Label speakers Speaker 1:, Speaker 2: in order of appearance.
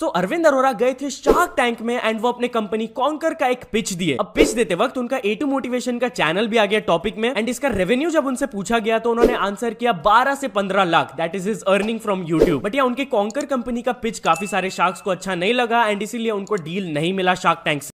Speaker 1: तो अरविंद अरोरा गए थे शार्क टैंक में एंड वो अपने कंपनी कॉन्कर का एक पिच दिए अब पिच देते वक्त उनका ए टू मोटिवेशन का चैनल भी आ गया टॉपिक में एंड इसका रेवेन्यू जब उनसे पूछा गया तो उन्होंने आंसर किया 12 से 15 lakh that is is earning from YouTube but या उनके कॉन्कर कंपनी का पिच काफी सारे शार्क्स को अच्छा नहीं लगा एंड इसीलिए उनको डील नहीं मिला शार्क टैंक